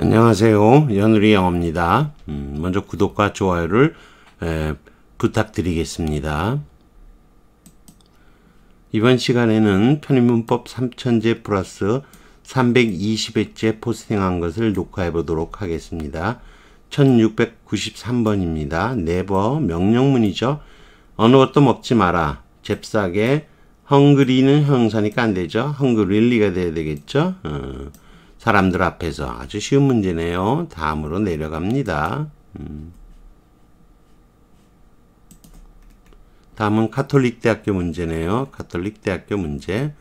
안녕하세요. 연우리 영어입니다. 음, 먼저 구독과 좋아요를 부탁드리겠습니다. 이번 시간에는 편의문법 3 0 0 0제 플러스 320회째 포스팅한 것을 녹화해 보도록 하겠습니다. 1693번입니다. 네버 명령문이죠. 어느 것도 먹지 마라. 잽싸게 헝그리는 형사니까 안 되죠. 헝그릴리가 돼야 되겠죠. 어. 사람들 앞에서 아주 쉬운 문제네요. 다음으로 내려갑니다. 음. 다음은 카톨릭 대학교 문제네요. 카톨릭 대학교 문제.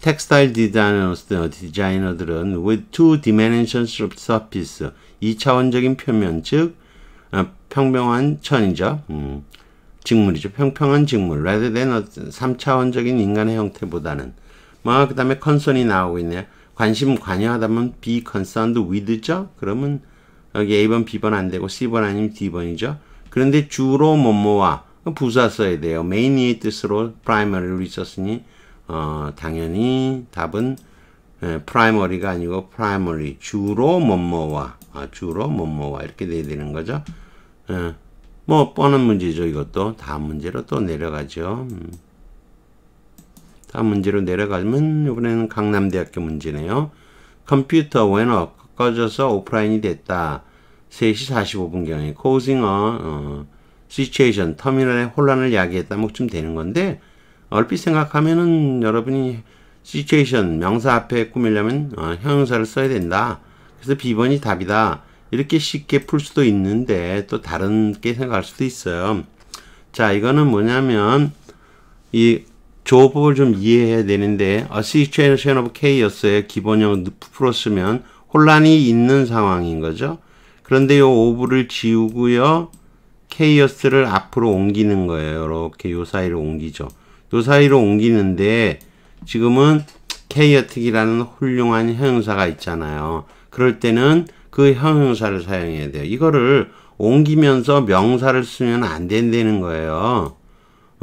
텍스타일 디자이너, 어, 들은 with two dimensions of surface, 2차원적인 표면, 즉 어, 평평한 천이죠. 음, 직물이죠. 평평한 직물. rather than 3차원적인 인간의 형태보다는. 뭐, 그 다음에 컨선이 나오고 있네요. 관심 관여하다면 be concerned with죠? 그러면 여기 A번, B번 안 되고 C번 아니면 D번이죠. 그런데 주로 뭐뭐와 부사 써야 돼요. main의 뜻으로 primary로 있었으니 어, 당연히 답은 예, primary가 아니고 primary 주로 뭐뭐와 아, 주로 뭐뭐와 이렇게 돼야 되는 거죠. 예, 뭐 뻔한 문제죠. 이것도 다음 문제로 또 내려가죠. 음. 다음 아, 문제로 내려가면 이번에는 강남대학교 문제네요. 컴퓨터 웨너 꺼져서 오프라인이 됐다. 3시 45분경에 causing a 어, situation, 터미널에 혼란을 야기했다. 뭐 좀 되는 건데 얼핏 생각하면은 여러분이 situation, 명사 앞에 꾸밀려면 어, 형용사를 써야 된다. 그래서 비번이 답이다. 이렇게 쉽게 풀 수도 있는데 또 다른 게 생각할 수도 있어요. 자 이거는 뭐냐면 이 조법을 좀 이해해야 되는데 어시츄에이션 오브 케이어스의 기본형 풀어쓰면 혼란이 있는 상황인 거죠. 그런데 요 오브를 지우고요. 케이어스를 앞으로 옮기는 거예요. 이렇게 요 사이로 옮기죠. 요 사이로 옮기는데 지금은 케이어틱이라는 훌륭한 형용사가 있잖아요. 그럴 때는 그 형용사를 사용해야 돼요. 이거를 옮기면서 명사를 쓰면 안 된다는 거예요.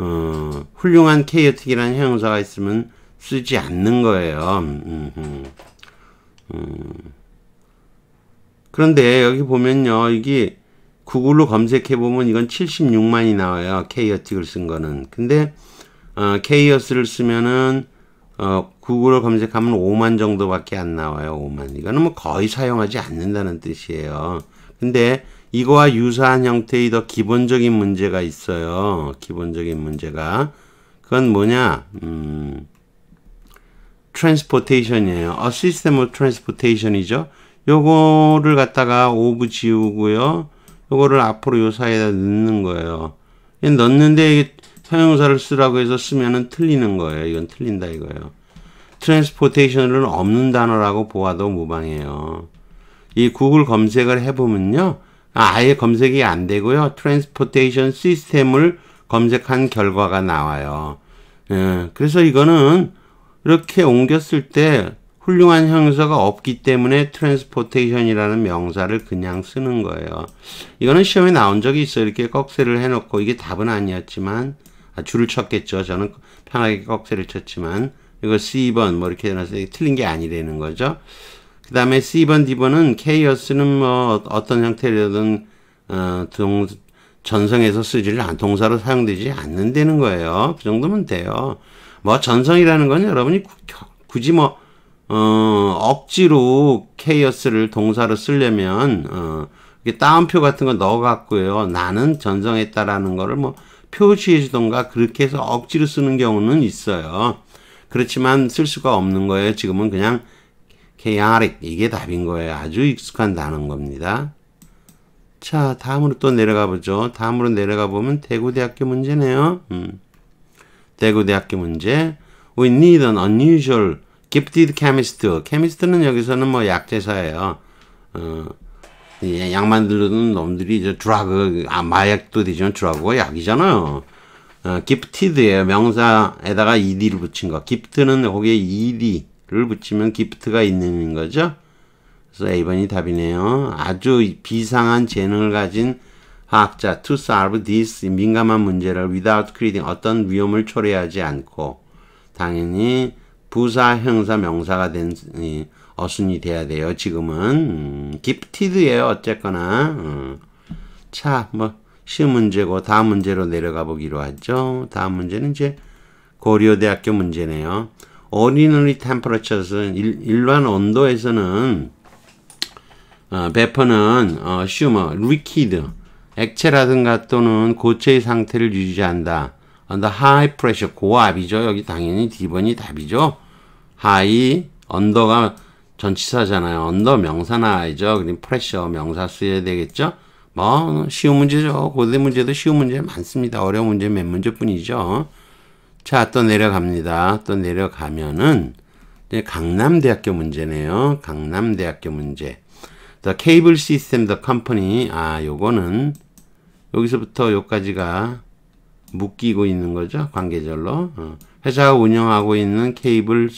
어, 훌륭한 케이어틱이라는 형용사가 있으면 쓰지 않는 거예요. 음, 음, 음, 음. 그런데 여기 보면요. 이게 구글로 검색해 보면 이건 76만이 나와요. 케이어틱을 쓴 거는. 근데 케이어스를 쓰면은 어, 구글을 검색하면 5만 정도밖에 안 나와요. 5만. 이거는 뭐 거의 사용하지 않는다는 뜻이에요. 근데 이거와 유사한 형태의 더 기본적인 문제가 있어요. 기본적인 문제가. 그건 뭐냐? 음, 트랜스포테이션이에요. A system of transportation이죠. 요거를 갖다가 오브 지우고요. 요거를 앞으로 요 사이에다 넣는 거예요. 넣는데 사용사를 쓰라고 해서 쓰면은 틀리는 거예요. 이건 틀린다 이거예요. 트랜스포테이션은 없는 단어라고 보아도 무방해요. 이 구글 검색을 해보면요. 아예 검색이 안 되고요. 트랜스포테이션 시스템을 검색한 결과가 나와요. 예, 그래서 이거는 이렇게 옮겼을 때 훌륭한 형사가 없기 때문에 트랜스포테이션이라는 명사를 그냥 쓰는 거예요. 이거는 시험에 나온 적이 있어요. 이렇게 꺽쇠를 해놓고 이게 답은 아니었지만 아, 줄을 쳤겠죠. 저는 편하게 꺽쇠를 쳤지만 이거 C번 뭐 이렇게 해놔서 틀린 게 아니라는 거죠. 그 다음에 C번, D번은 케이어스는 뭐 어떤 형태로든 어, 동, 전성에서 쓰지를 않, 동사로 사용되지 않는다는 거예요. 그 정도면 돼요. 뭐 전성이라는 건 여러분이 구, 굳이 뭐 어, 억지로 케이어스를 동사로 쓰려면 어, 이게 따옴표 같은 거 넣어갖고요. 나는 전성했다라는 거를 뭐 표시해주던가 그렇게 해서 억지로 쓰는 경우는 있어요. 그렇지만 쓸 수가 없는 거예요. 지금은 그냥 c h a o 이게 답인 거예요. 아주 익숙한 단어인 겁니다. 자 다음으로 또 내려가 보죠. 다음으로 내려가 보면 대구대학교 문제네요. 음. 대구대학교 문제 We need an unusual gifted chemist. chemist는 여기서는 뭐 약제사예요. 어, 약 예, 만드는 놈들이 이제 드라그 아, 마약도 되지만 드라그가 약이잖아요. 어, gifted예요. 명사에다가 ed를 붙인 거. gift는 거기에 ed 를 붙이면 기프트가 있는 거죠. 그래서 A번이 답이네요. 아주 비상한 재능을 가진 과학자 to solve this 민감한 문제를 without creating 어떤 위험을 초래하지 않고 당연히 부사 형사 명사가 된 어순이 돼야 돼요. 지금은 gifted예요. 음, 어쨌거나 자뭐 음. 시험 문제고 다음 문제로 내려가 보기로 하죠. 다음 문제는 이제 고려대학교 문제네요. ordinary temperatures는 일, 반 온도에서는 어, 베퍼는 어, 슈머, 리퀴드, 액체라든가 또는 고체의 상태를 유지한다. 언더 하이 프레셔 고압이죠. 여기 당연히 D번이 답이죠. 하이 언더가 전치사잖아요. 언더 명사나이죠. 그럼 프레셔 명사 쓰야 되겠죠. 뭐 쉬운 문제죠. 고대 문제도 쉬운 문제 많습니다. 어려운 문제 몇 문제뿐이죠. 자, 또 내려갑니다. 또 내려가면은 강남대학교 문제네요. 강남대학교 문제. The Cable System The Company. 아, 요거는 여기서부터 여기까지가 묶이고 있는 거죠. 관계절로. 어. 회사가 운영하고 있는 케이블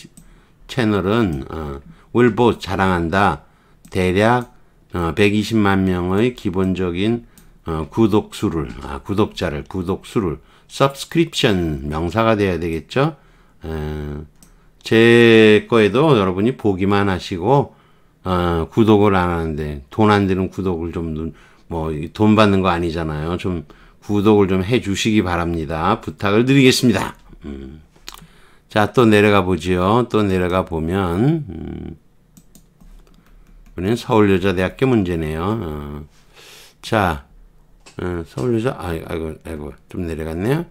채널은 어, will both 자랑한다. 대략 어, 120만 명의 기본적인 어, 구독 수를 아, 구독자를 구독 수를 subscription 명사가 돼야 되겠죠. 어, 제 거에도 여러분이 보기만 하시고 어, 구독을 안 하는데 돈안 드는 구독을 좀뭐돈 받는 거 아니잖아요. 좀 구독을 좀 해주시기 바랍니다. 부탁을 드리겠습니다. 음. 자, 또 내려가 보지요. 또 내려가 보면 음. 우리는 서울여자대학교 문제네요. 어. 자, 어, 서울유저 아, 아이고 아이고 좀 내려갔네요.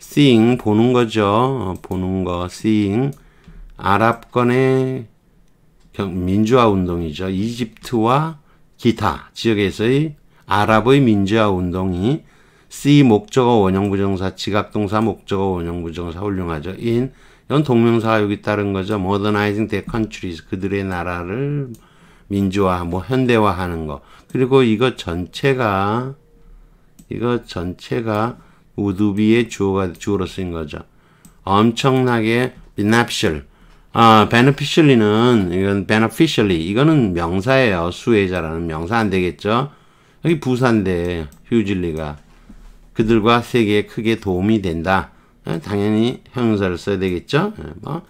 seeing 보는 거죠. 어, 보는 거 seeing 아랍권의 민주화 운동이죠. 이집트와 기타 지역에서의 아랍의 민주화 운동이 s 목적어 원형 부정사 지각 동사 목적어 원형 부정사 훌륭하죠. in 이건 동명사가 여기 따른 거죠. modernizing their countries 그들의 나라를 민주화 뭐 현대화하는 거 그리고 이거 전체가 이거 전체가 우두비의 주어가 주어로 쓰인 거죠. 엄청나게 beneficial. 아, beneficially는 이건 beneficially 이거는 명사예요. 수혜자라는 명사 안 되겠죠? 여기 부산대 휴질리가 그들과 세계에 크게 도움이 된다. 예, 당연히 형용사를 써야 되겠죠? 예, 뭐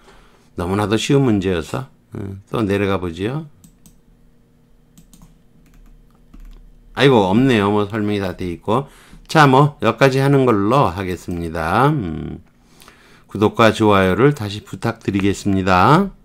너무나도 쉬운 문제여서 예, 또 내려가 보지요. 아이고 없네요. 뭐 설명이 다 돼 있고 자 뭐 여기까지 하는 걸로 하겠습니다. 음, 구독과 좋아요를 다시 부탁드리겠습니다.